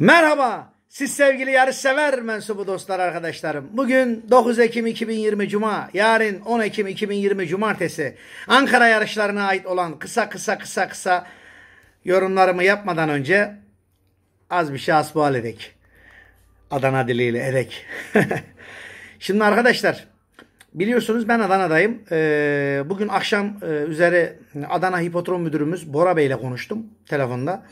Merhaba siz sevgili yarışsever mensubu dostlar arkadaşlarım. Bugün 9 Ekim 2020 Cuma, yarın 10 Ekim 2020 Cumartesi. Ankara yarışlarına ait olan kısa kısa kısa kısa yorumlarımı yapmadan önce az bir şey asbal edek. Adana diliyle edek. Şimdi arkadaşlar biliyorsunuz ben Adana'dayım. Ee, bugün akşam e, üzeri Adana Hipotrom Müdürümüz Bora Bey ile konuştum telefonda.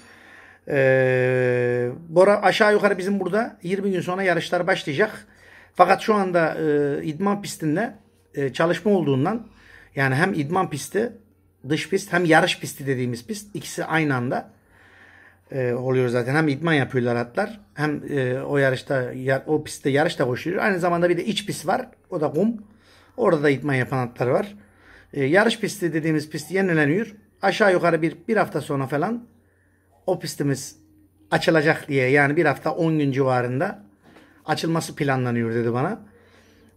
Ee, Bora aşağı yukarı bizim burada 20 gün sonra yarışlar başlayacak. Fakat şu anda e, idman pistinde e, çalışma olduğundan yani hem idman pisti dış pist hem yarış pisti dediğimiz pist ikisi aynı anda e, oluyor zaten. Hem idman yapıyorlar atlar hem e, o yarışta ya, o pistte yarış da koşuyor. Aynı zamanda bir de iç pist var. O da kum. Orada da idman yapan atlar var. E, yarış pisti dediğimiz pist yenileniyor. Aşağı yukarı bir, bir hafta sonra falan o pistimiz açılacak diye yani bir hafta 10 gün civarında açılması planlanıyor dedi bana.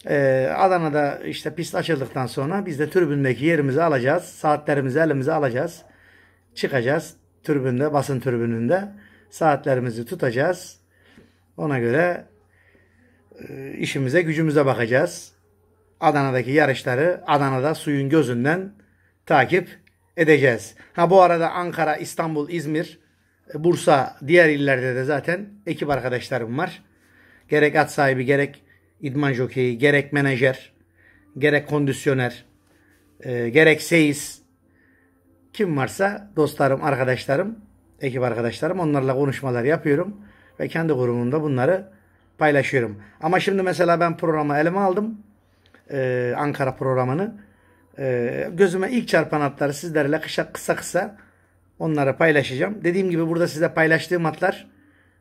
Ee, Adana'da işte pist açıldıktan sonra biz de tribündeki yerimizi alacağız. Saatlerimizi elimize alacağız. Çıkacağız tribünde, basın tribününde. Saatlerimizi tutacağız. Ona göre e, işimize gücümüze bakacağız. Adana'daki yarışları Adana'da suyun gözünden takip edeceğiz. Ha bu arada Ankara, İstanbul, İzmir e, Bursa, diğer illerde de zaten ekip arkadaşlarım var. Gerek at sahibi, gerek idman jokeyi, gerek menajer, gerek kondisyoner, e, gerek seyis. Kim varsa dostlarım, arkadaşlarım, ekip arkadaşlarım onlarla konuşmalar yapıyorum. Ve kendi grubumda bunları paylaşıyorum. Ama şimdi mesela ben programı elime aldım. E, Ankara programını. E, gözüme ilk çarpan hatları sizlerle kısa kısa, kısa Onlara paylaşacağım. Dediğim gibi burada size paylaştığım atlar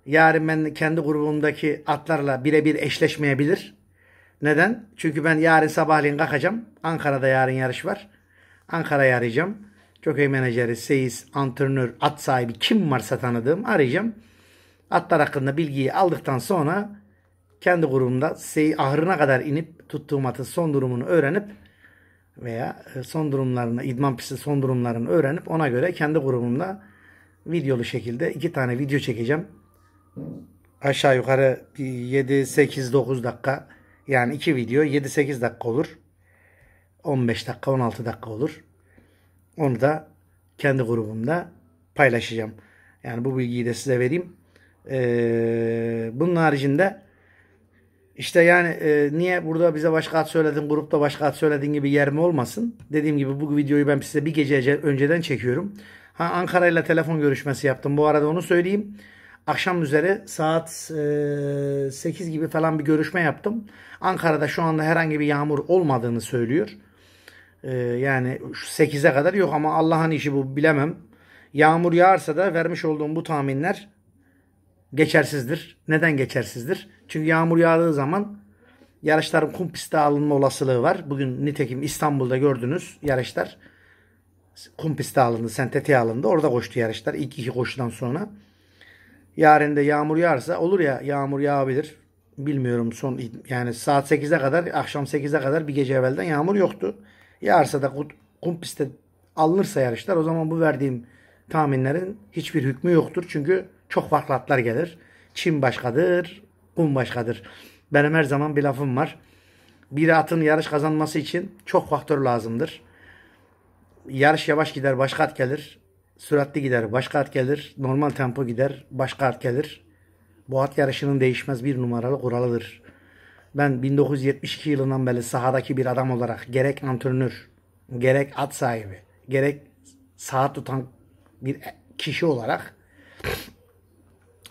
yarın ben kendi grubumdaki atlarla birebir eşleşmeyebilir. Neden? Çünkü ben yarın sabahleyin kalkacağım. Ankara'da yarın yarış var. Ankara'ya arayacağım. Çok iyi menajeri, seyis, antrenör, at sahibi kim varsa tanıdığım arayacağım. Atlar hakkında bilgiyi aldıktan sonra kendi grubumda sey ahırına kadar inip tuttuğum atın son durumunu öğrenip veya e, son durumlarını, idman pisti son durumlarını öğrenip ona göre kendi grubumda videolu şekilde iki tane video çekeceğim. Aşağı yukarı 7-8-9 dakika yani iki video 7-8 dakika olur. 15 dakika 16 dakika olur. Onu da kendi grubumda paylaşacağım. Yani bu bilgiyi de size vereyim. Ee, bunun haricinde işte yani e, niye burada bize başka ad söyledin, grupta başka ad söyledin gibi yer mi olmasın? Dediğim gibi bu videoyu ben size bir gece önceden çekiyorum. Ha Ankara ile telefon görüşmesi yaptım. Bu arada onu söyleyeyim. Akşam üzere saat e, 8 gibi falan bir görüşme yaptım. Ankara'da şu anda herhangi bir yağmur olmadığını söylüyor. E, yani 8'e kadar yok ama Allah'ın işi bu bilemem. Yağmur yağarsa da vermiş olduğum bu tahminler geçersizdir. Neden geçersizdir? Çünkü yağmur yağdığı zaman yarışların kum piste alınma olasılığı var. Bugün nitekim İstanbul'da gördünüz yarışlar kum piste alındı, sentetiğe alındı. Orada koştu yarışlar ilk iki koşudan sonra. Yarın da yağmur yağarsa olur ya yağmur yağabilir. Bilmiyorum son yani saat 8'e kadar akşam 8'e kadar bir gece evvelden yağmur yoktu. Yağarsa da kum pistte alınırsa yarışlar o zaman bu verdiğim tahminlerin hiçbir hükmü yoktur. Çünkü çok farklı atlar gelir. Çin başkadır, kum başkadır. Benim her zaman bir lafım var. Bir atın yarış kazanması için çok faktör lazımdır. Yarış yavaş gider, başka at gelir. Süratli gider, başka at gelir. Normal tempo gider, başka at gelir. Bu at yarışının değişmez bir numaralı kuralıdır. Ben 1972 yılından beri sahadaki bir adam olarak gerek antrenör, gerek at sahibi, gerek saat tutan bir kişi olarak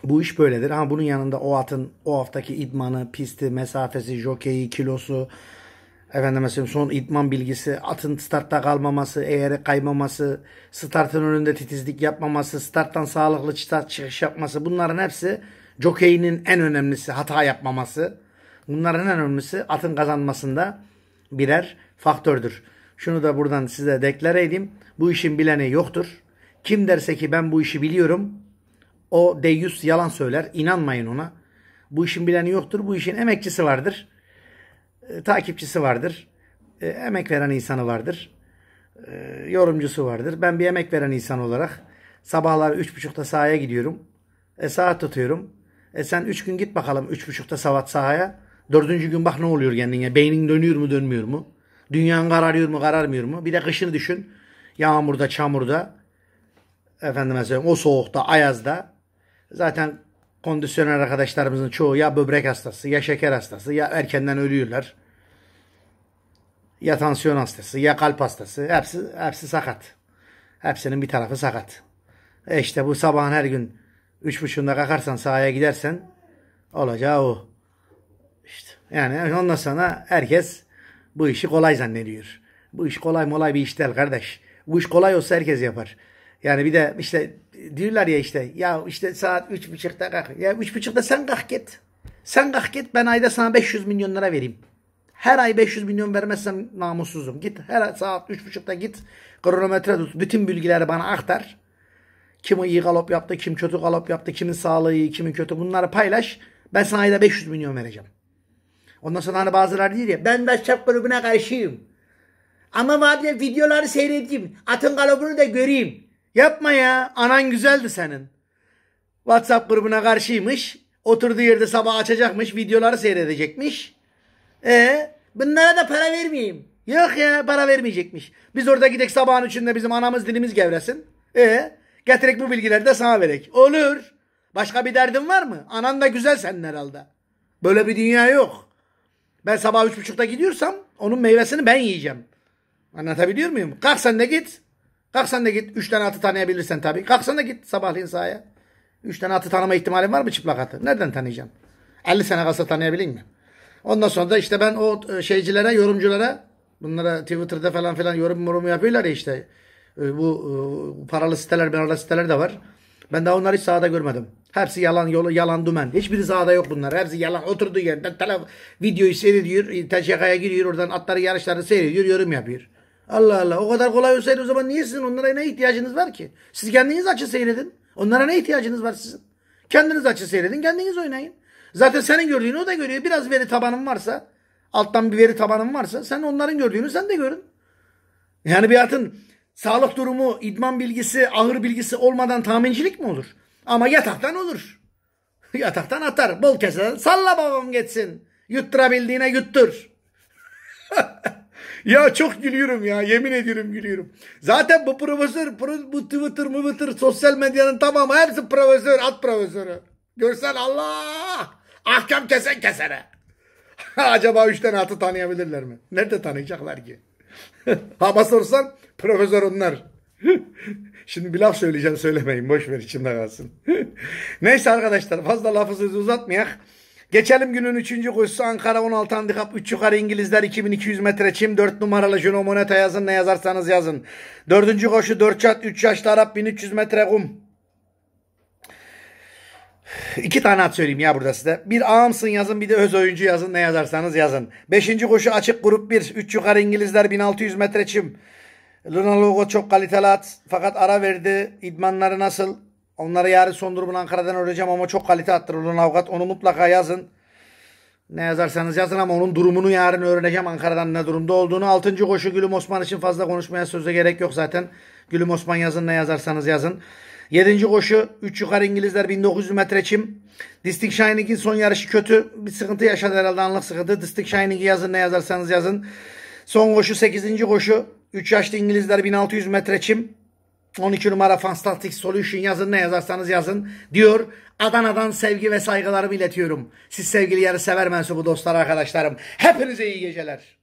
bu iş böyledir ama bunun yanında o atın o haftaki idmanı, pisti, mesafesi, jokeyi, kilosu, efendim mesela son idman bilgisi, atın startta kalmaması, eğer kaymaması, startın önünde titizlik yapmaması, starttan sağlıklı start çıkış yapması bunların hepsi jokeyinin en önemlisi hata yapmaması. Bunların en önemlisi atın kazanmasında birer faktördür. Şunu da buradan size deklar edeyim. Bu işin bileni yoktur. Kim derse ki ben bu işi biliyorum o deyyus yalan söyler. İnanmayın ona. Bu işin bileni yoktur. Bu işin emekçisi vardır. E, takipçisi vardır. E, emek veren insanı vardır. E, yorumcusu vardır. Ben bir emek veren insan olarak sabahlar 3.30'da sahaya gidiyorum. E, saat tutuyorum. E sen 3 gün git bakalım 3.30'da sabah sahaya. Dördüncü gün bak ne oluyor kendine. Beynin dönüyor mu dönmüyor mu? Dünyan kararıyor mu kararmıyor mu? Bir de kışını düşün. Yağmurda, çamurda. Efendime söyleyeyim o soğukta, ayazda. Zaten kondisyoner arkadaşlarımızın çoğu ya böbrek hastası ya şeker hastası ya erkenden ölüyorlar. Ya tansiyon hastası ya kalp hastası. Hepsi, hepsi sakat. Hepsinin bir tarafı sakat. E işte bu sabahın her gün üç buçuğunda kalkarsan sahaya gidersen olacağı o. İşte yani ondan sonra herkes bu işi kolay zannediyor. Bu iş kolay molay bir iş değil kardeş. Bu iş kolay olsa herkes yapar. Yani bir de işte diyorlar ya işte ya işte saat üç buçukta kalk. Ya üç buçukta sen kalk git. Sen kalk git ben ayda sana 500 milyon lira vereyim. Her ay 500 milyon vermezsem namussuzum. Git her saat üç buçukta git kronometre tut. Bütün bilgileri bana aktar. Kim iyi galop yaptı, kim kötü galop yaptı, kimin sağlığı iyi, kimin kötü bunları paylaş. Ben sana ayda 500 milyon vereceğim. Ondan sonra hani bazıları diyor ya ben WhatsApp grubuna karşıyım. Ama madem videoları seyredeyim, atın galopunu da göreyim. Yapma ya. Anan güzeldi senin. WhatsApp grubuna karşıymış. Oturduğu yerde sabah açacakmış. Videoları seyredecekmiş. E bunlara da para vermeyeyim. Yok ya para vermeyecekmiş. Biz orada gidek sabahın üçünde bizim anamız dilimiz gevresin. E getirek bu bilgileri de sana verek. Olur. Başka bir derdin var mı? Anan da güzel senin herhalde. Böyle bir dünya yok. Ben sabah üç buçukta gidiyorsam onun meyvesini ben yiyeceğim. Anlatabiliyor muyum? Kalk sen de git. Kalk da git. Üç tane atı tanıyabilirsen tabii. Kalk da git sabahleyin sahaya. Üç tane atı tanıma ihtimalin var mı çıplak atı? Nereden tanıyacaksın? 50 sene kalsa tanıyabileyim mi? Ondan sonra da işte ben o e, şeycilere, yorumculara bunlara Twitter'da falan filan yorum yorumu yapıyorlar ya işte. E, e, bu paralı siteler, paralı siteler de var. Ben daha onları hiç sahada görmedim. Hepsi yalan yolu, yalan dümen. Hiçbiri sahada yok bunlar. Hepsi yalan oturduğu yerden telef videoyu seyrediyor, TCK'ya giriyor, oradan atları yarışları seyrediyor, yorum yapıyor. Allah Allah. O kadar kolay olsaydı o zaman niye sizin onlara ne ihtiyacınız var ki? Siz kendiniz açın seyredin. Onlara ne ihtiyacınız var sizin? Kendiniz açın seyredin. Kendiniz oynayın. Zaten senin gördüğünü o da görüyor. Biraz veri tabanın varsa, alttan bir veri tabanın varsa sen onların gördüğünü sen de görün. Yani bir atın sağlık durumu, idman bilgisi, ahır bilgisi olmadan tahmincilik mi olur? Ama yataktan olur. yataktan atar. Bol keser. Salla babam geçsin. Yutturabildiğine yuttur. ya çok gülüyorum ya. Yemin ediyorum gülüyorum. Zaten bu profesör, bu Twitter, Twitter, sosyal medyanın tamamı hepsi profesör, at profesörü. Görsen Allah! Ahkam kesen kesene. Acaba üç tane atı tanıyabilirler mi? Nerede tanıyacaklar ki? Ama sorsan profesör onlar. Şimdi bir laf söyleyeceğim söylemeyin. Boş ver içimde kalsın. Neyse arkadaşlar fazla lafı sözü uzatmayak. Geçelim günün 3. koşusu Ankara 16 handikap 3 yukarı İngilizler 2200 metre çim 4 numaralı Juno Moneta yazın ne yazarsanız yazın. 4. koşu 4 çat 3 yaşlı Arap 1300 metre kum. İki tane at söyleyeyim ya burada size. Bir ağamsın yazın bir de öz oyuncu yazın ne yazarsanız yazın. Beşinci koşu açık grup bir. Üç yukarı İngilizler 1600 metre çim. Luna logo çok kaliteli at fakat ara verdi. İdmanları nasıl? Onlara yarın son durumunu Ankara'dan öğreneceğim ama çok kalite attır olan avukat. Onu mutlaka yazın. Ne yazarsanız yazın ama onun durumunu yarın öğreneceğim Ankara'dan ne durumda olduğunu. Altıncı koşu Gülüm Osman için fazla konuşmaya söze gerek yok zaten. Gülüm Osman yazın ne yazarsanız yazın. Yedinci koşu 3 yukarı İngilizler 1900 metre çim. Distinct Shining'in son yarışı kötü. Bir sıkıntı yaşadı herhalde anlık sıkıntı. Distinct Shining'i yazın ne yazarsanız yazın. Son koşu 8. koşu 3 yaşlı İngilizler 1600 metre çim. 12 numara Fantastic Solution yazın ne yazarsanız yazın diyor. Adana'dan sevgi ve saygılarımı iletiyorum. Siz sevgili yarı sever mensubu dostlar arkadaşlarım. Hepinize iyi geceler.